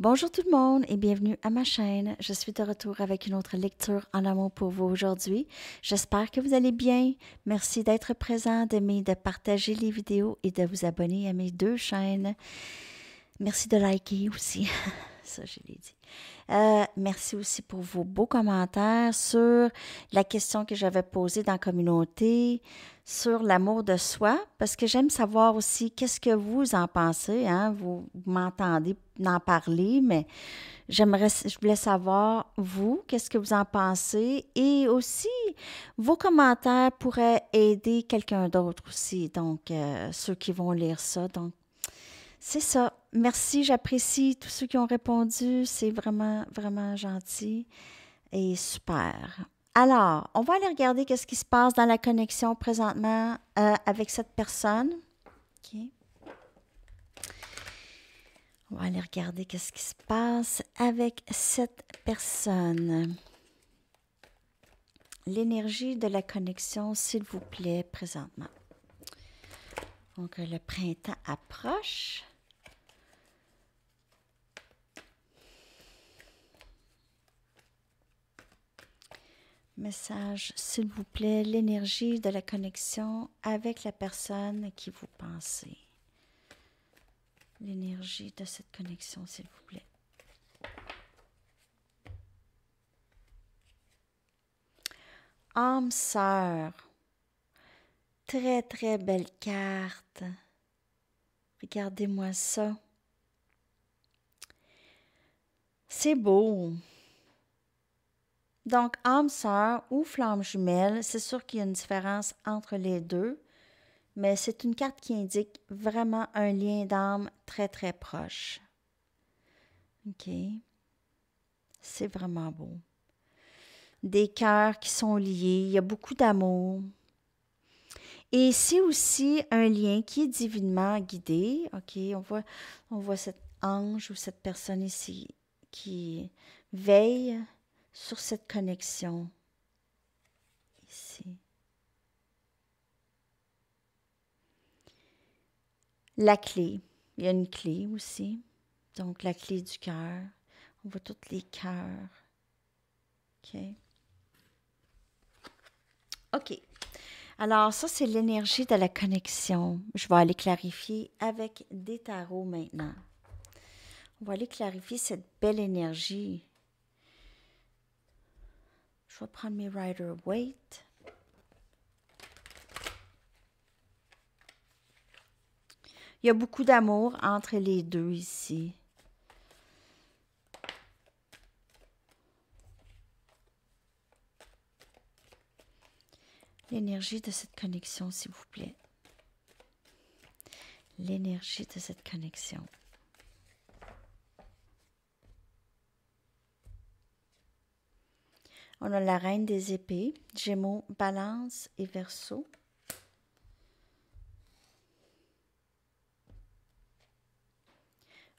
Bonjour tout le monde et bienvenue à ma chaîne. Je suis de retour avec une autre lecture en amont pour vous aujourd'hui. J'espère que vous allez bien. Merci d'être présent, d'aimer, de partager les vidéos et de vous abonner à mes deux chaînes. Merci de liker aussi. ça je l'ai dit. Euh, merci aussi pour vos beaux commentaires sur la question que j'avais posée dans la communauté, sur l'amour de soi, parce que j'aime savoir aussi qu'est-ce que vous en pensez. Hein? Vous m'entendez en parler, mais j'aimerais, je voulais savoir, vous, qu'est-ce que vous en pensez. Et aussi, vos commentaires pourraient aider quelqu'un d'autre aussi, donc euh, ceux qui vont lire ça. Donc, c'est ça. Merci, j'apprécie tous ceux qui ont répondu. C'est vraiment, vraiment gentil et super. Alors, on va aller regarder qu'est-ce qui se passe dans la connexion présentement euh, avec cette personne. On va aller regarder qu'est-ce qui se passe avec cette personne. L'énergie de la connexion, s'il vous plaît, présentement. Donc, le printemps approche. Message, s'il vous plaît, l'énergie de la connexion avec la personne qui vous pensez. L'énergie de cette connexion, s'il vous plaît. Âme sœur, très très belle carte. Regardez-moi ça. C'est beau. Donc, âme sœur ou flamme jumelle, c'est sûr qu'il y a une différence entre les deux, mais c'est une carte qui indique vraiment un lien d'âme très, très proche. OK. C'est vraiment beau. Des cœurs qui sont liés, il y a beaucoup d'amour. Et ici aussi un lien qui est divinement guidé. OK, on voit, on voit cet ange ou cette personne ici qui veille sur cette connexion ici. La clé, il y a une clé aussi, donc la clé du cœur. On voit tous les cœurs. OK. OK. Alors, ça, c'est l'énergie de la connexion. Je vais aller clarifier avec des tarots maintenant. On va aller clarifier cette belle énergie je vais prendre mes Rider Weight. Il y a beaucoup d'amour entre les deux ici. L'énergie de cette connexion, s'il vous plaît. L'énergie de cette connexion. On a la reine des épées, Gémeaux, Balance et Verseau.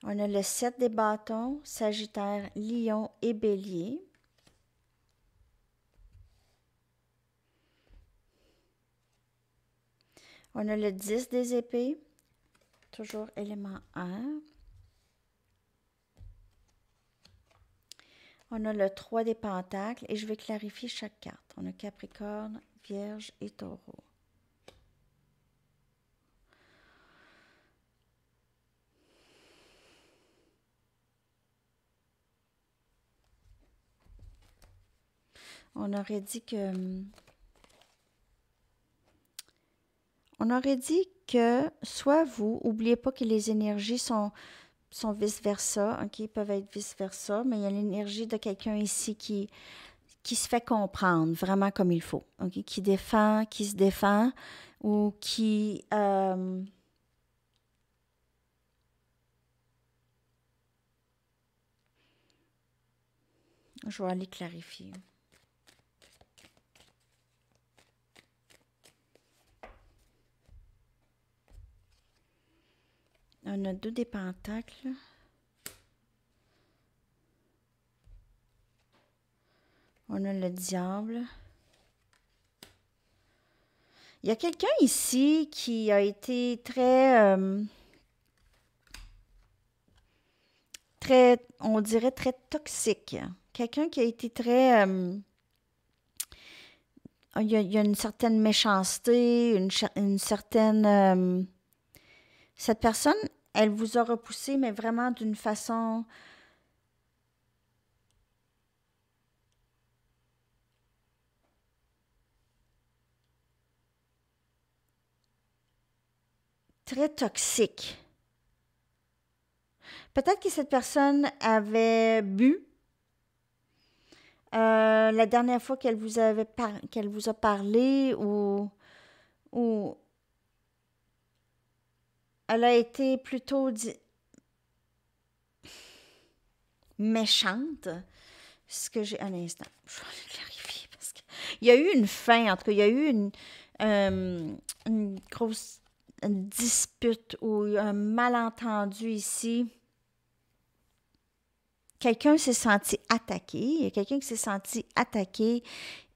On a le 7 des bâtons, Sagittaire, Lion et Bélier. On a le 10 des épées, toujours élément 1. On a le 3 des pentacles et je vais clarifier chaque carte. On a Capricorne, Vierge et Taureau. on aurait dit que on aurait dit que soit vous, oubliez pas que les énergies sont sont vice-versa, OK, peuvent être vice-versa, mais il y a l'énergie de quelqu'un ici qui, qui se fait comprendre vraiment comme il faut, OK, qui défend, qui se défend ou qui... Euh, je vais aller clarifier. On a deux des pentacles. On a le diable. Il y a quelqu'un ici qui a été très... Euh, très, on dirait très toxique. Quelqu'un qui a été très... Euh, il, y a, une certaine méchanceté, une, une certaine... Euh, cette personne elle vous a repoussé, mais vraiment d'une façon très toxique. Peut-être que cette personne avait bu. Euh, la dernière fois qu'elle vous, avait qu'elle vous a parlé ou, ou elle a été plutôt méchante. Ce que j'ai. Un instant, je vais clarifier parce y a eu une fin, en tout cas, il y a eu une, euh, grosse dispute ou un malentendu ici. Quelqu'un s'est senti attaqué, il y a quelqu'un qui s'est senti attaqué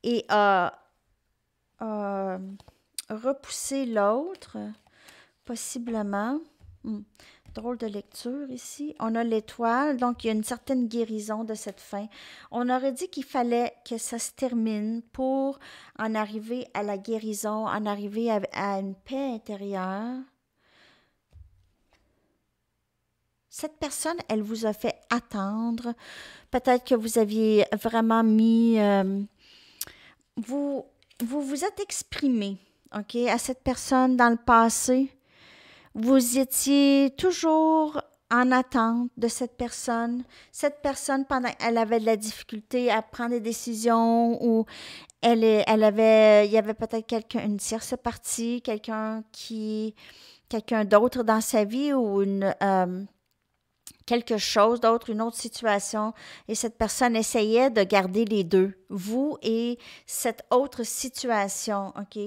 et a repoussé l'autre. Possiblement. Hmm. Drôle de lecture ici. On a l'étoile, donc il y a une certaine guérison de cette fin. On aurait dit qu'il fallait que ça se termine pour en arriver à la guérison, en arriver à, une paix intérieure. Cette personne, elle vous a fait attendre. Peut-être que vous aviez vraiment mis... Euh, vous, vous vous êtes exprimé, OK, à cette personne dans le passé vous étiez toujours en attente de cette personne. Cette personne, pendant elle avait de la difficulté à prendre des décisions ou elle, elle avait, il y avait peut-être quelqu'un, une tierce partie, quelqu'un qui, quelqu'un d'autre dans sa vie ou une, euh, quelque chose d'autre, une autre situation, et cette personne essayait de garder les deux, vous et cette autre situation, OK?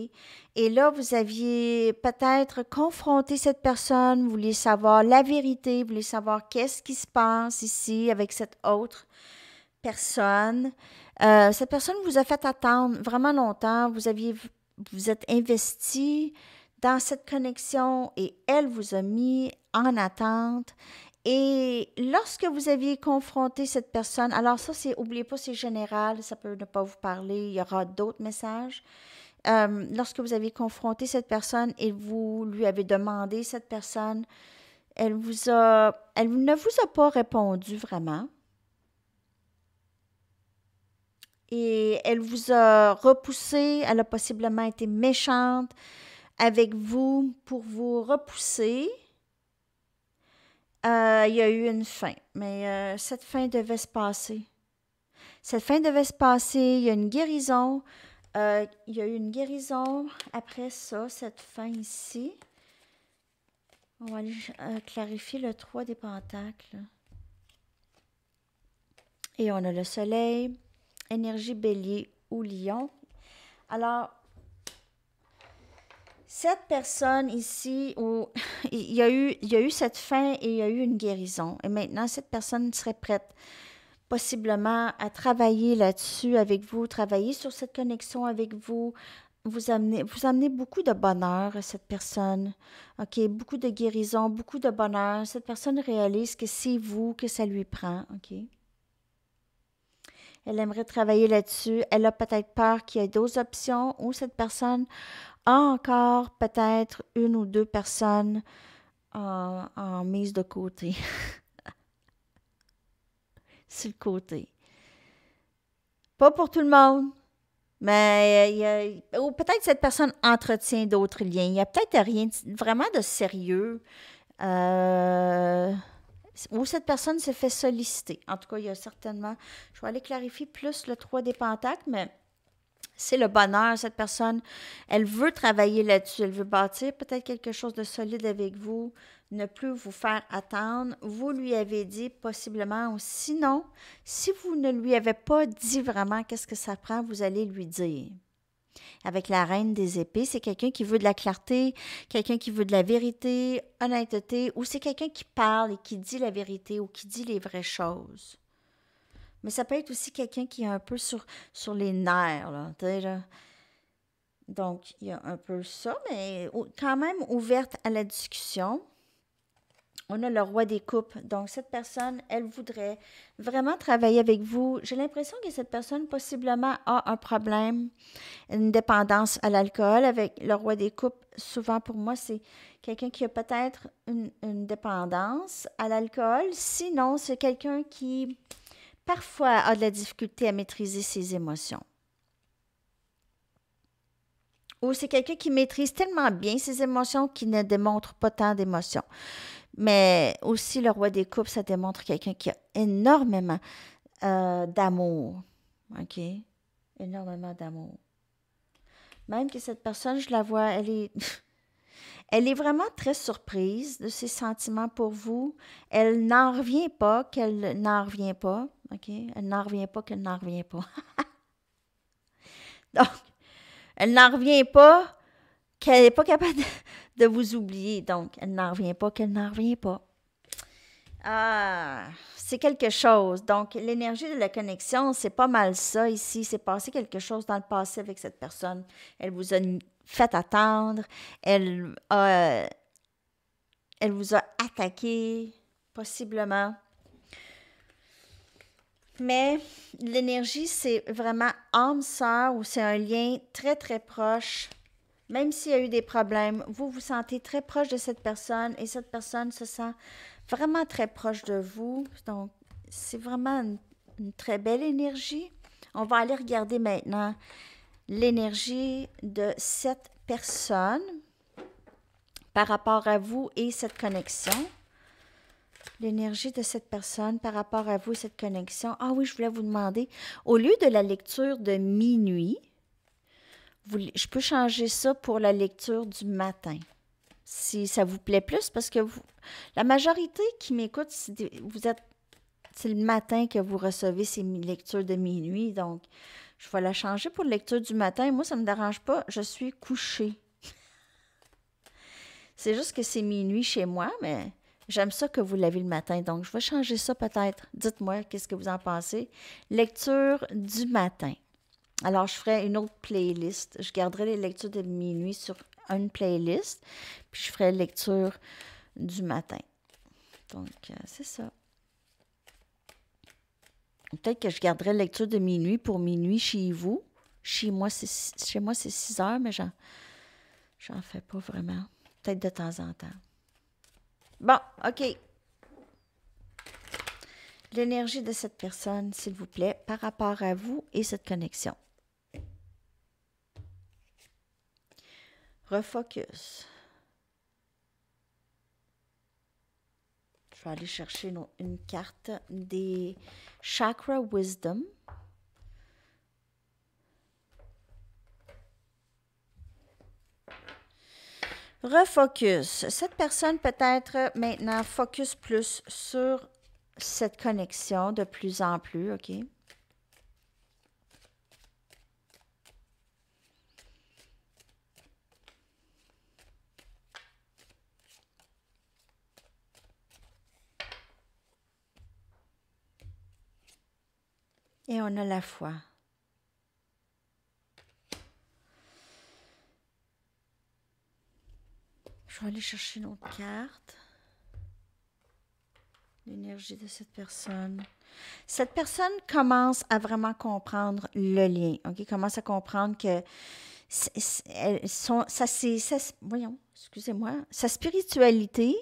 Et là, vous aviez peut-être confronté cette personne, vous vouliez savoir la vérité, vous vouliez savoir qu'est-ce qui se passe ici avec cette autre personne. Euh, cette personne vous a fait attendre vraiment longtemps, vous aviez, vous êtes investi dans cette connexion et elle vous a mis en attente et lorsque vous aviez confronté cette personne, alors ça, c'est, oubliez pas, c'est général, ça peut ne pas vous parler, il y aura d'autres messages. Euh, lorsque vous avez confronté cette personne et vous lui avez demandé cette personne, elle vous elle ne vous a pas répondu vraiment. Et elle vous a repoussé, elle a possiblement été méchante avec vous pour vous repousser. Euh, il y a eu une fin, mais euh, cette fin devait se passer. Cette fin devait se passer, il y a une guérison. Euh, il y a eu une guérison après ça, cette fin ici. On va aller clarifier le 3 des pentacles. Et on a le soleil, énergie bélier ou lion. Alors, cette personne ici où il y a eu, il eu cette fin et il y a eu une guérison. Et maintenant, cette personne serait prête possiblement à travailler là-dessus avec vous, travailler sur cette connexion avec vous, vous amenez, vous beaucoup de bonheur à cette personne. OK, beaucoup de guérison, beaucoup de bonheur. Cette personne réalise que c'est vous que ça lui prend. OK. Elle aimerait travailler là-dessus. Elle a peut-être peur qu'il y ait d'autres options ou cette personne encore peut-être une ou deux personnes euh, en, mise de côté. C'est le côté. Pas pour tout le monde, mais euh, peut-être cette personne entretient d'autres liens. Il n'y a peut-être rien vraiment de sérieux. Euh, ou cette personne se fait solliciter. En tout cas, il y a certainement. Je vais aller clarifier plus le 3 des pentacles, mais c'est le bonheur, cette personne. Elle veut travailler là-dessus, elle veut bâtir peut-être quelque chose de solide avec vous, ne plus vous faire attendre. Vous lui avez dit possiblement, ou sinon, si vous ne lui avez pas dit vraiment qu'est-ce que ça prend, vous allez lui dire. Avec la reine des épées, c'est quelqu'un qui veut de la clarté, quelqu'un qui veut de la vérité, honnêteté, ou c'est quelqu'un qui parle et qui dit la vérité ou qui dit les vraies choses. Mais ça peut être aussi quelqu'un qui est un peu sur, sur les nerfs, là, Donc, il y a un peu ça, mais quand même ouverte à la discussion. On a le roi des coupes. Donc, cette personne, elle voudrait vraiment travailler avec vous. J'ai l'impression que cette personne, possiblement, a un problème, une dépendance à l'alcool. Avec le roi des coupes, souvent pour moi, c'est quelqu'un qui a peut-être une, une, dépendance à l'alcool. Sinon, c'est quelqu'un qui parfois a de la difficulté à maîtriser ses émotions. Ou c'est quelqu'un qui maîtrise tellement bien ses émotions qu'il ne démontre pas tant d'émotions. Mais aussi, le roi des coupes, ça démontre quelqu'un qui a énormément euh, d'amour. OK? Énormément d'amour. Même que cette personne, je la vois, elle est. Elle est vraiment très surprise de ses sentiments pour vous. Elle n'en revient pas, qu'elle n'en revient pas. Elle n'en revient pas qu'elle n'en revient pas. Donc, elle n'en revient pas qu'elle n'est pas capable de, vous oublier. Donc, elle n'en revient pas qu'elle n'en revient pas. Ah, c'est quelque chose. Donc, l'énergie de la connexion, c'est pas mal ça ici. C'est passé quelque chose dans le passé avec cette personne. Elle vous a fait attendre. Elle, euh, elle vous a attaqué, possiblement. Mais l'énergie, c'est vraiment âme-sœur ou c'est un lien très, très proche. Même s'il y a eu des problèmes, vous vous sentez très proche de cette personne et cette personne se sent vraiment très proche de vous. Donc, c'est vraiment une, une très belle énergie. On va aller regarder maintenant l'énergie de cette personne par rapport à vous et cette connexion l'énergie de cette personne par rapport à vous, cette connexion. Ah oui, je voulais vous demander, au lieu de la lecture de minuit, je peux changer ça pour la lecture du matin, si ça vous plaît plus, parce que vous, la majorité qui m'écoute, vous êtes c'est le matin que vous recevez ces lectures de minuit, donc je vais la changer pour lecture du matin. Moi, ça ne me dérange pas, je suis couchée. c'est juste que c'est minuit chez moi, mais J'aime ça que vous l'avez le matin, donc je vais changer ça peut-être. Dites-moi qu'est-ce que vous en pensez. Lecture du matin. Alors, je ferai une autre playlist. Je garderai les lectures de minuit sur une playlist, puis je ferai lecture du matin. Donc, euh, c'est ça. Peut-être que je garderai lecture de minuit pour minuit chez vous. Chez moi, c'est 6 heures, mais j'en fais pas vraiment. Peut-être de temps en temps. Bon, OK. L'énergie de cette personne, s'il vous plaît, par rapport à vous et cette connexion. Refocus. Je vais aller chercher une, une carte des Chakra Wisdom. Refocus. Cette personne peut être maintenant focus plus sur cette connexion de plus en plus, OK? Et on a la foi. Je vais aller chercher une autre carte. L'énergie de cette personne. Cette personne commence à vraiment comprendre le lien. OK? Commence à comprendre que ça, voyons, excusez-moi, sa spiritualité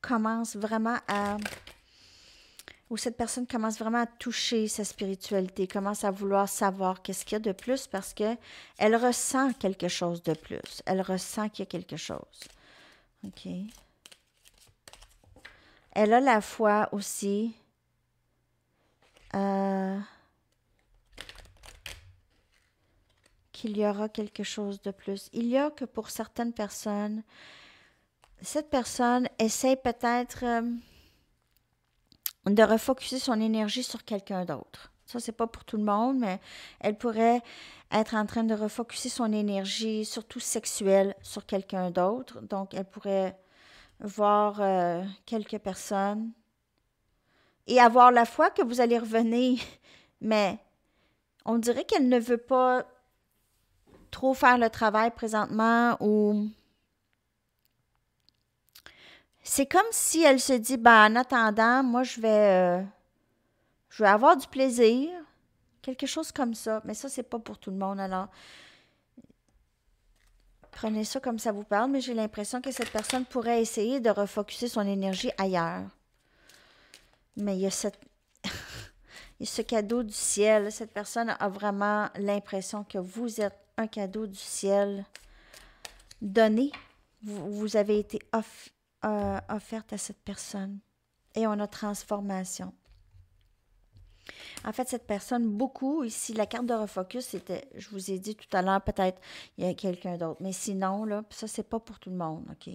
commence vraiment à où cette personne commence vraiment à toucher sa spiritualité, commence à vouloir savoir qu'est-ce qu'il y a de plus parce qu'elle ressent quelque chose de plus. Elle ressent qu'il y a quelque chose. OK. Elle a la foi aussi. Euh, qu'il y aura quelque chose de plus. Il y a que pour certaines personnes, cette personne essaie peut-être euh, de refocuser son énergie sur quelqu'un d'autre. Ça, c'est pas pour tout le monde, mais elle pourrait être en train de refocuser son énergie, surtout sexuelle, sur quelqu'un d'autre. Donc, elle pourrait voir euh, quelques personnes et avoir la foi que vous allez revenir. Mais on dirait qu'elle ne veut pas trop faire le travail présentement ou c'est comme si elle se dit ben en attendant moi je vais euh, je veux avoir du plaisir, quelque chose comme ça. Mais ça, c'est pas pour tout le monde. Alors, prenez ça comme ça vous parle, mais j'ai l'impression que cette personne pourrait essayer de refocuser son énergie ailleurs. Mais il y a cette... ce cadeau du ciel. Cette personne a vraiment l'impression que vous êtes un cadeau du ciel donné. Vous, avez été offert euh, offerte à cette personne. Et on a transformation. En fait, cette personne, beaucoup, ici, la carte de refocus, c'était, je vous ai dit tout à l'heure, peut-être il y a quelqu'un d'autre. Mais sinon, là, ça, c'est pas pour tout le monde, OK?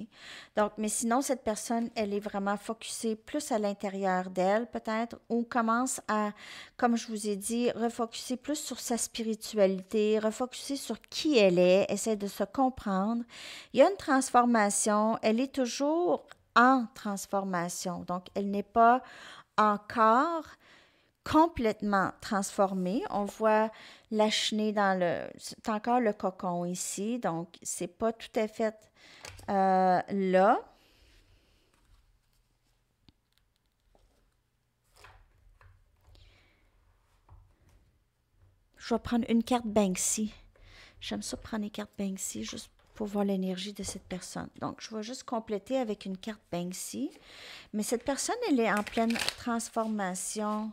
Donc, mais sinon, cette personne, elle est vraiment focusée plus à l'intérieur d'elle, peut-être, ou commence à, comme je vous ai dit, refocuser plus sur sa spiritualité, refocuser sur qui elle est, essaie de se comprendre. Il y a une transformation, elle est toujours en transformation. Donc, elle n'est pas encore complètement transformée. On voit la chenille dans le... C'est encore le cocon ici, donc c'est pas tout à fait euh, là. Je vais prendre une carte Banksy. J'aime ça prendre les cartes Banksy juste pour voir l'énergie de cette personne. Donc, je vais juste compléter avec une carte Banksy. Mais cette personne, elle est en pleine transformation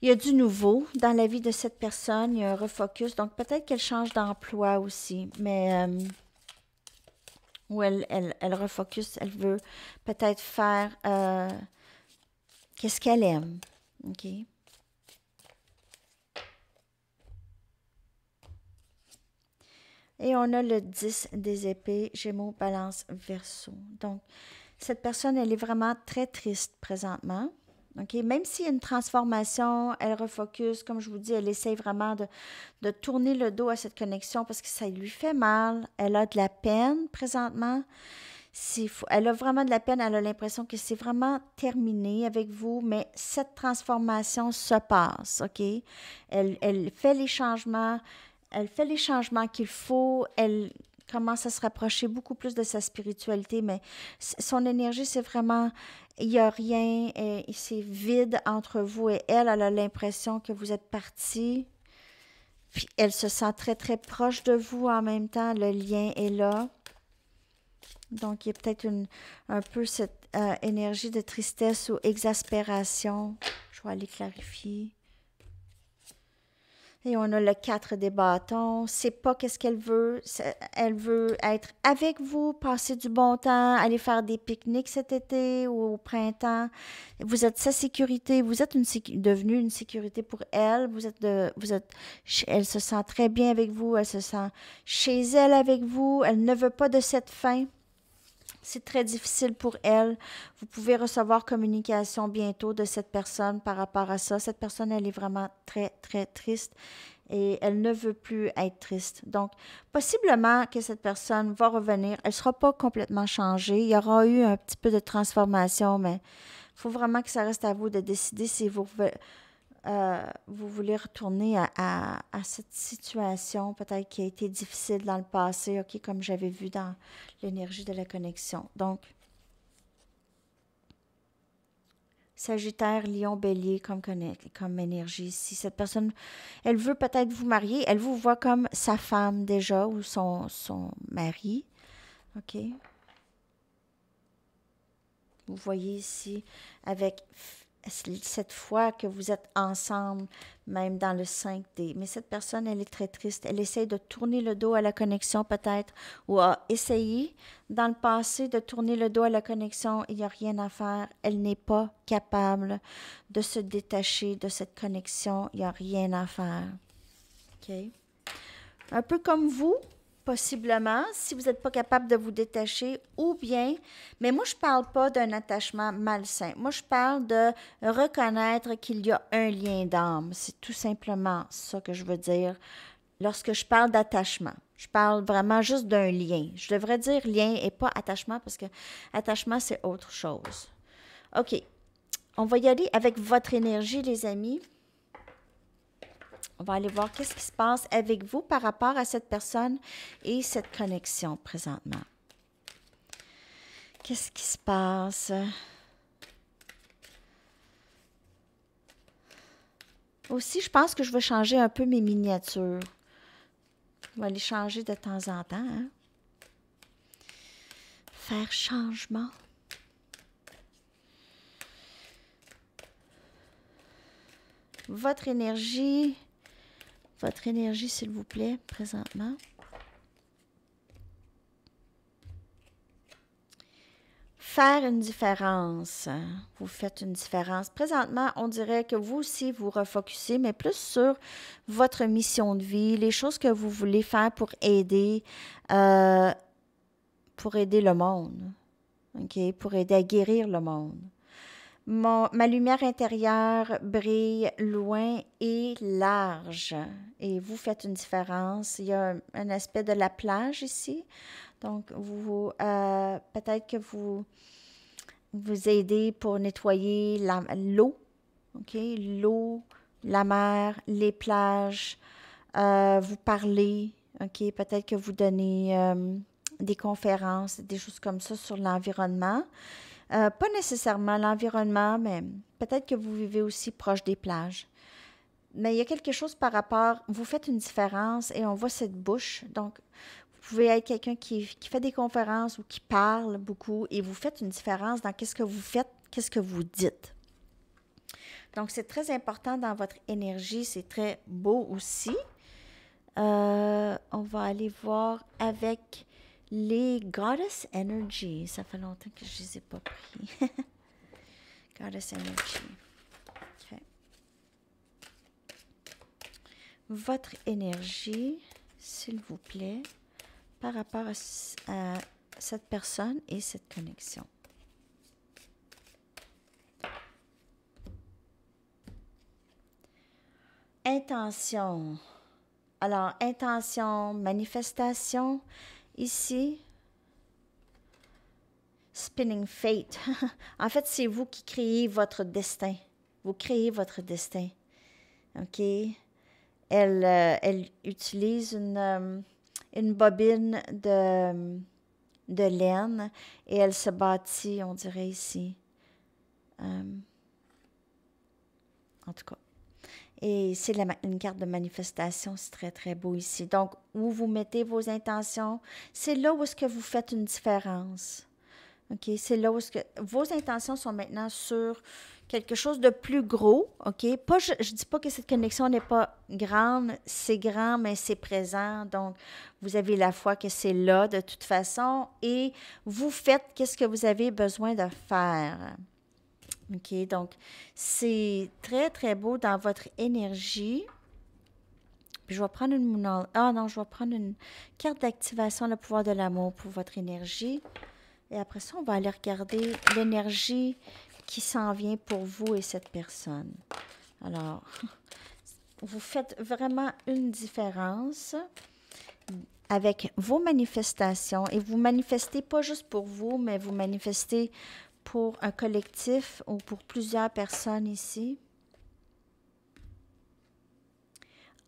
il y a du nouveau dans la vie de cette personne, il y a un refocus. Donc, peut-être qu'elle change d'emploi aussi, mais euh, elle, elle, refocus, elle veut peut-être faire euh, qu'est-ce qu'elle aime. OK? Et on a le 10 des épées, Gémeaux, Balance, Verseau. Donc, cette personne, elle est vraiment très triste présentement. Même s'il y a une transformation, elle refocus, comme je vous dis, elle essaie vraiment de, tourner le dos à cette connexion parce que ça lui fait mal. Elle a de la peine présentement. Elle a vraiment de la peine, elle a l'impression que c'est vraiment terminé avec vous, mais cette transformation se passe, OK? Elle, elle fait les changements, elle fait les changements qu'il faut, elle commence à se rapprocher beaucoup plus de sa spiritualité, mais son énergie, c'est vraiment, il n'y a rien, c'est vide entre vous et elle. Elle a l'impression que vous êtes parti. Puis elle se sent très, très proche de vous en même temps. Le lien est là. Donc, il y a peut-être un peu cette euh, énergie de tristesse ou exaspération. Je vais aller clarifier. Et on a le 4 des bâtons. C'est pas qu'est-ce qu'elle veut. Elle veut être avec vous, passer du bon temps, aller faire des pique-niques cet été ou au printemps. Vous êtes sa sécurité. Vous êtes une devenue une sécurité pour elle. Vous êtes vous êtes, elle se sent très bien avec vous. Elle se sent chez elle avec vous. Elle ne veut pas de cette fin. C'est très difficile pour elle. Vous pouvez recevoir communication bientôt de cette personne par rapport à ça. Cette personne, elle est vraiment très, très triste et elle ne veut plus être triste. Donc, possiblement que cette personne va revenir. Elle ne sera pas complètement changée. Il y aura eu un petit peu de transformation, mais il faut vraiment que ça reste à vous de décider si vous euh, vous voulez retourner à, cette situation peut-être qui a été difficile dans le passé, ok, comme j'avais vu dans l'énergie de la connexion. Donc, Sagittaire, Lion, Bélier comme, comme énergie Si Cette personne, elle veut peut-être vous marier, elle vous voit comme sa femme déjà ou son, son mari. OK? Vous voyez ici avec cette fois que vous êtes ensemble, même dans le 5D. Mais cette personne, elle est très triste. Elle essaye de tourner le dos à la connexion peut-être ou a essayé dans le passé de tourner le dos à la connexion. Il n'y a rien à faire. Elle n'est pas capable de se détacher de cette connexion. Il n'y a rien à faire. OK? Un peu comme vous, possiblement, si vous n'êtes pas capable de vous détacher, ou bien, mais moi, je ne parle pas d'un attachement malsain. Moi, je parle de reconnaître qu'il y a un lien d'âme. C'est tout simplement ça que je veux dire lorsque je parle d'attachement. Je parle vraiment juste d'un lien. Je devrais dire lien et pas attachement parce que attachement, c'est autre chose. OK. On va y aller avec votre énergie, les amis. On va aller voir qu'est-ce qui se passe avec vous par rapport à cette personne et cette connexion présentement. Qu'est-ce qui se passe? Aussi, je pense que je vais changer un peu mes miniatures. On va les changer de temps en temps. Hein. Faire changement. Votre énergie, votre énergie, s'il vous plaît, présentement. Faire une différence. Vous faites une différence. Présentement, on dirait que vous aussi, vous refocussez, mais plus sur votre mission de vie, les choses que vous voulez faire pour aider, euh, pour aider le monde, ok, pour aider à guérir le monde ma lumière intérieure brille loin et large. Et vous faites une différence. Il y a un, aspect de la plage ici. Donc, vous, euh, peut-être que vous vous aidez pour nettoyer l'eau. OK? L'eau, la mer, les plages. Euh, vous parlez. OK? Peut-être que vous donnez euh, des conférences, des choses comme ça sur l'environnement. Euh, pas nécessairement l'environnement, mais peut-être que vous vivez aussi proche des plages. Mais il y a quelque chose par rapport, vous faites une différence et on voit cette bouche. Donc, vous pouvez être quelqu'un qui, fait des conférences ou qui parle beaucoup et vous faites une différence dans qu'est-ce que vous faites, qu'est-ce que vous dites. Donc, c'est très important dans votre énergie, c'est très beau aussi. Euh, on va aller voir avec les Goddess Energy, ça fait longtemps que je ne les ai pas pris. goddess Energy. Votre énergie, s'il vous plaît, par rapport à, à cette personne et cette connexion. Intention. Alors, intention, manifestation, Ici, spinning fate. en fait, c'est vous qui créez votre destin. Vous créez votre destin. OK? Elle, euh, elle utilise une, euh, une bobine de, de, laine et elle se bâtit, on dirait ici. Euh, en tout cas. Et c'est une carte de manifestation, c'est très, très beau ici. Donc, où vous mettez vos intentions, c'est là où est-ce que vous faites une différence. OK? C'est là où est-ce que vos intentions sont maintenant sur quelque chose de plus gros. OK? Pas, je ne dis pas que cette connexion n'est pas grande. C'est grand, mais c'est présent. Donc, vous avez la foi que c'est là de toute façon et vous faites qu'est-ce que vous avez besoin de faire. OK? Donc, c'est très, très beau dans votre énergie. Puis je vais prendre une ah non, je vais prendre une carte d'activation, le pouvoir de l'amour pour votre énergie. Et après ça, on va aller regarder l'énergie qui s'en vient pour vous et cette personne. Alors, vous faites vraiment une différence avec vos manifestations et vous manifestez pas juste pour vous, mais vous manifestez pour un collectif ou pour plusieurs personnes ici.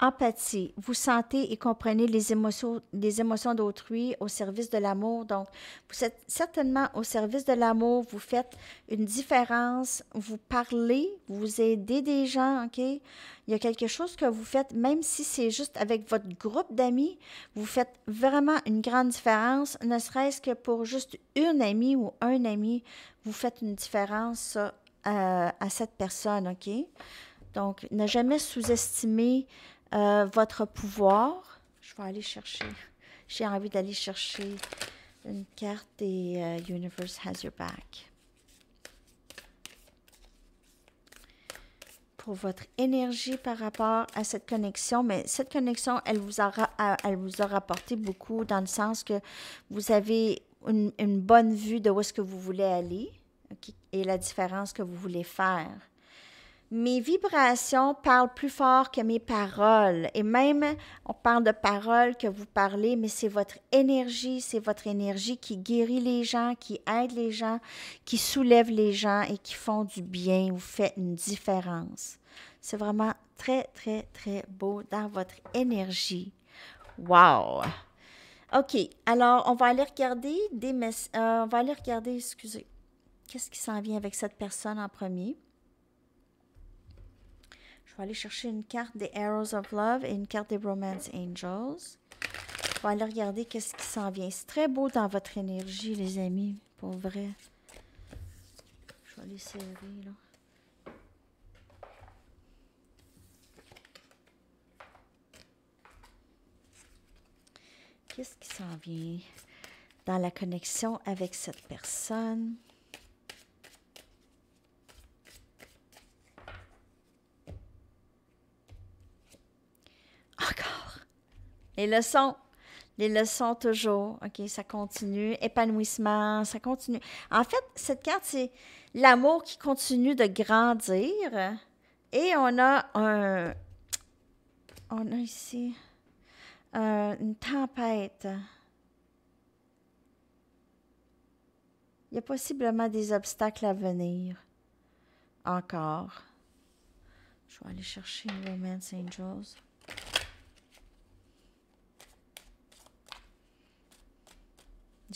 Empathie. Vous sentez et comprenez les émotions, les émotions d'autrui au service de l'amour. Donc, vous êtes certainement au service de l'amour. Vous faites une différence. Vous parlez. Vous aidez des gens. OK? Il y a quelque chose que vous faites, même si c'est juste avec votre groupe d'amis. Vous faites vraiment une grande différence, ne serait-ce que pour juste une amie ou un ami. Vous faites une différence euh, à cette personne. OK? Donc, ne jamais sous-estimer euh, votre pouvoir. Je vais aller chercher. J'ai envie d'aller chercher une carte et' euh, Universe Has Your Back. Pour votre énergie par rapport à cette connexion, mais cette connexion, elle vous a, elle vous a rapporté beaucoup dans le sens que vous avez une, bonne vue de où est-ce que vous voulez aller et la différence que vous voulez faire mes vibrations parlent plus fort que mes paroles. Et même, on parle de paroles que vous parlez, mais c'est votre énergie, c'est votre énergie qui guérit les gens, qui aide les gens, qui soulève les gens et qui font du bien. Vous faites une différence. C'est vraiment très, très, très beau dans votre énergie. Wow! OK, alors on va aller regarder des messages... Euh, on va aller regarder, excusez, qu'est-ce qui s'en vient avec cette personne en premier? Je vais aller chercher une carte des Arrows of Love et une carte des Romance Angels. On va aller regarder qu'est-ce qui s'en vient. C'est très beau dans votre énergie, les amis, pour vrai. Je vais aller serrer, là. Qu'est-ce qui s'en vient dans la connexion avec cette personne? Les leçons. Les leçons toujours. OK, ça continue. Épanouissement, ça continue. En fait, cette carte, c'est l'amour qui continue de grandir. Et on a un. On a ici euh, une tempête. Il y a possiblement des obstacles à venir. Encore. Je vais aller chercher Romance Angels.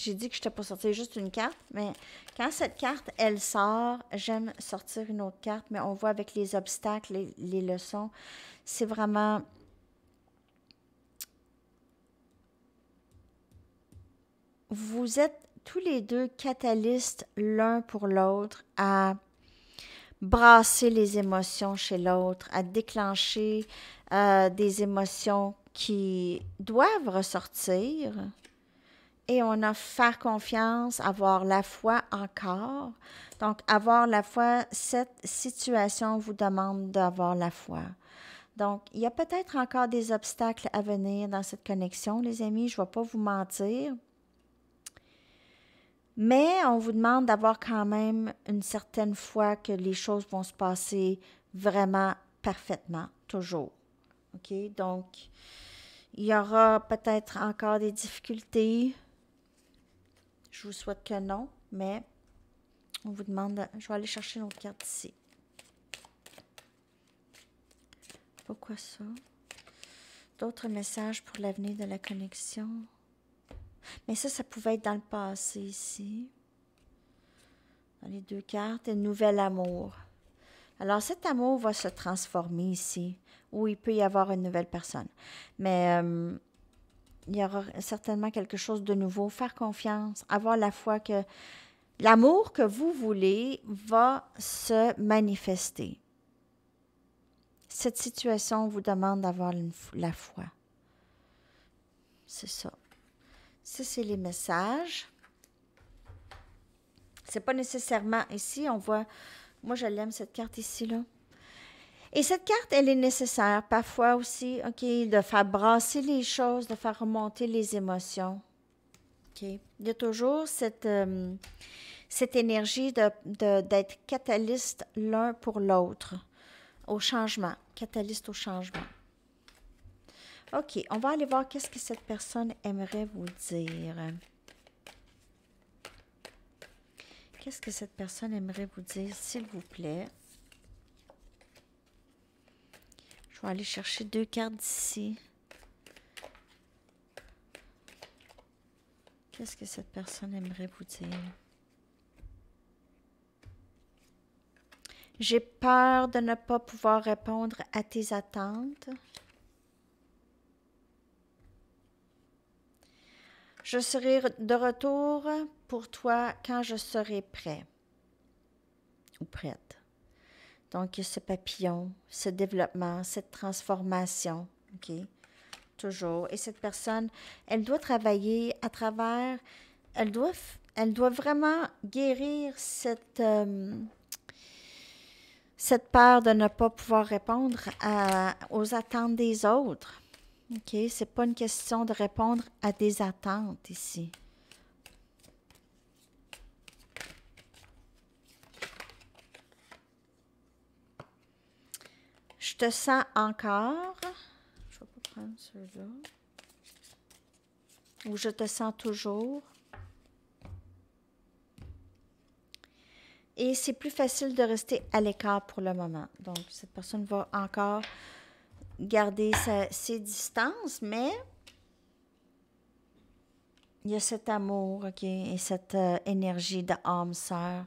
j'ai dit que je t'ai pas sorti juste une carte, mais quand cette carte, elle sort, j'aime sortir une autre carte, mais on voit avec les obstacles, les, les leçons, c'est vraiment... Vous êtes tous les deux catalystes l'un pour l'autre à brasser les émotions chez l'autre, à déclencher euh, des émotions qui doivent ressortir et on a faire confiance, avoir la foi encore. Donc, avoir la foi, cette situation vous demande d'avoir la foi. Donc, il y a peut-être encore des obstacles à venir dans cette connexion, les amis, je ne vais pas vous mentir. Mais on vous demande d'avoir quand même une certaine foi que les choses vont se passer vraiment parfaitement, toujours. OK? Donc, il y aura peut-être encore des difficultés, je vous souhaite que non, mais on vous demande... Je vais aller chercher une autre carte ici. Pourquoi ça? D'autres messages pour l'avenir de la connexion. Mais ça, ça pouvait être dans le passé ici. Dans les deux cartes, un nouvel amour. Alors, cet amour va se transformer ici, où il peut y avoir une nouvelle personne. Mais... Euh, il y aura certainement quelque chose de nouveau. Faire confiance, avoir la foi que l'amour que vous voulez va se manifester. Cette situation vous demande d'avoir la foi. C'est ça. Ça, c'est les messages. C'est pas nécessairement ici. On voit. Moi, je l'aime cette carte ici, là. Et cette carte, elle est nécessaire parfois aussi, OK, de faire brasser les choses, de faire remonter les émotions. OK. Il y a toujours cette, euh, cette énergie d'être de, catalyste l'un pour l'autre au changement, catalyste au changement. OK, on va aller voir qu'est-ce que cette personne aimerait vous dire. Qu'est-ce que cette personne aimerait vous dire, s'il vous plaît? va aller chercher deux cartes d'ici. Qu'est-ce que cette personne aimerait vous dire? J'ai peur de ne pas pouvoir répondre à tes attentes. Je serai de retour pour toi quand je serai prêt ou prête. Donc, ce papillon, ce développement, cette transformation. OK? Toujours. Et cette personne, elle doit travailler à travers. Elle doit, elle doit vraiment guérir cette. Euh, cette peur de ne pas pouvoir répondre aux attentes des autres. OK? Ce n'est pas une question de répondre à des attentes ici. Je te sens encore. Je prendre Ou je te sens toujours. Et c'est plus facile de rester à l'écart pour le moment. Donc, cette personne va encore garder ses distances, mais il y a cet amour ok, et cette euh, énergie dâme sœur.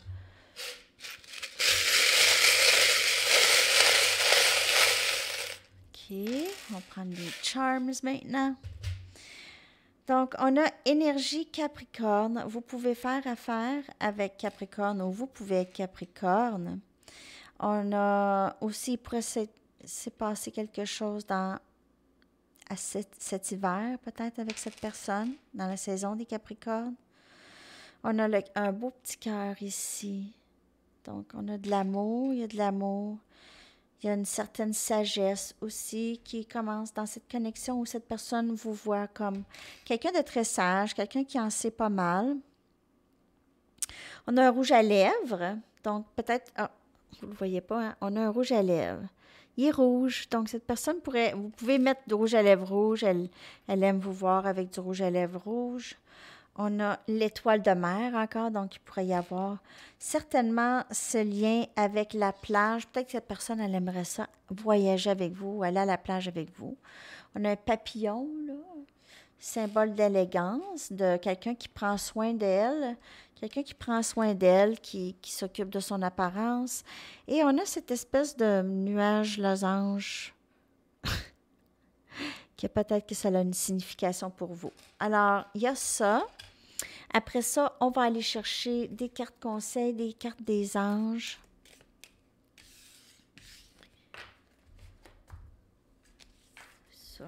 on prend prendre les charms maintenant. Donc, on a énergie Capricorne. Vous pouvez faire affaire avec Capricorne ou vous pouvez être Capricorne. On a aussi, s'est passé quelque chose dans, cet, hiver, peut-être avec cette personne, dans la saison des Capricornes. On a un beau petit cœur ici. Donc, on a de l'amour, il y a de l'amour. Il y a une certaine sagesse aussi qui commence dans cette connexion où cette personne vous voit comme quelqu'un de très sage, quelqu'un qui en sait pas mal. On a un rouge à lèvres, donc peut-être, ah, vous ne le voyez pas, hein, on a un rouge à lèvres. Il est rouge, donc cette personne pourrait, vous pouvez mettre du rouge à lèvres rouge, elle, elle aime vous voir avec du rouge à lèvres rouge. On a l'étoile de mer encore, donc il pourrait y avoir certainement ce lien avec la plage. Peut-être que cette personne, elle aimerait ça, voyager avec vous, aller à la plage avec vous. On a un papillon, symbole d'élégance, de quelqu'un qui prend soin d'elle, quelqu'un qui prend soin d'elle, qui, s'occupe de son apparence. Et on a cette espèce de nuage losange qui peut-être que ça a une signification pour vous. Alors, il y a ça. Après ça, on va aller chercher des cartes conseils, des cartes des anges. Ça.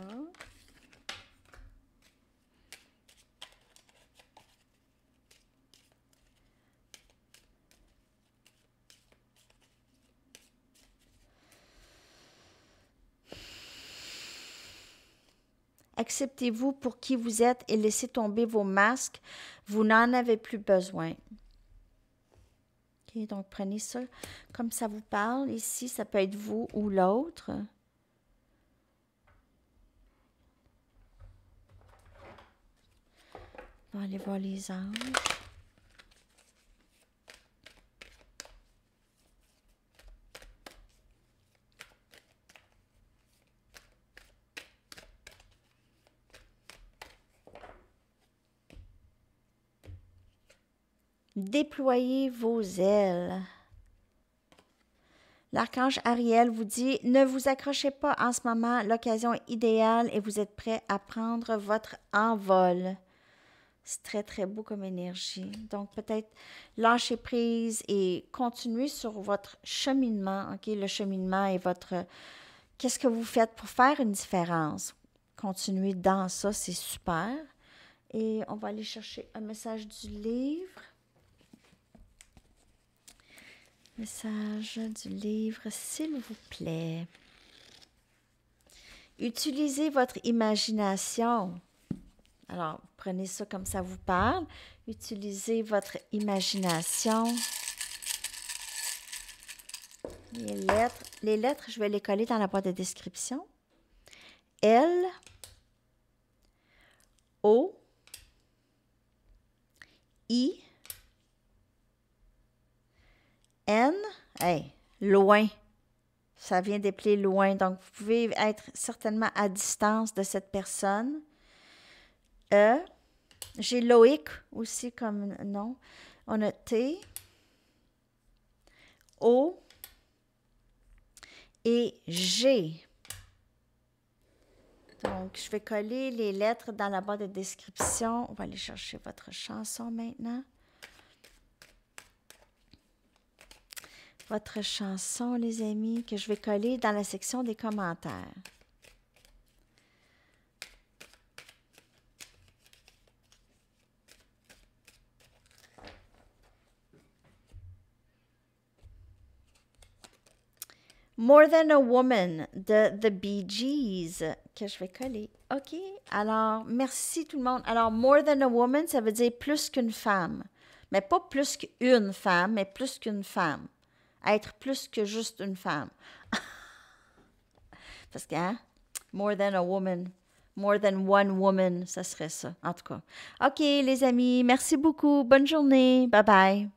acceptez-vous pour qui vous êtes et laissez tomber vos masques. Vous n'en avez plus besoin. Ok, donc prenez ça comme ça vous parle. Ici, ça peut être vous ou l'autre. On va voir les anges. déployez vos ailes. L'archange Ariel vous dit, ne vous accrochez pas en ce moment, l'occasion est idéale et vous êtes prêt à prendre votre envol. C'est très, très beau comme énergie. Donc, peut-être lâchez prise et continuez sur votre cheminement. Le cheminement et votre. Qu'est-ce que vous faites pour faire une différence? Continuez dans ça, c'est super. Et on va aller chercher un message du livre. Message du livre, s'il vous plaît. Utilisez votre imagination. Alors, prenez ça comme ça vous parle. Utilisez votre imagination. Les lettres, les lettres, je vais les coller dans la boîte de description. L, O, I, N, loin. Ça vient d'épeler loin. Donc, vous pouvez être certainement à distance de cette personne. E. J'ai Loïc aussi comme nom. On a T. O. Et G. Donc, je vais coller les lettres dans la barre de description. On va aller chercher votre chanson maintenant. votre chanson, les amis, que je vais coller dans la section des commentaires. More Than a Woman de The Bee Gees que je vais coller. OK. Alors, merci tout le monde. Alors, More Than a Woman, ça veut dire plus qu'une femme. Mais pas plus qu'une femme, mais plus qu'une femme être plus que juste une femme. Parce que, hein? More than a woman. More than one woman, ça serait ça, en tout cas. OK, les amis, merci beaucoup. Bonne journée. Bye bye.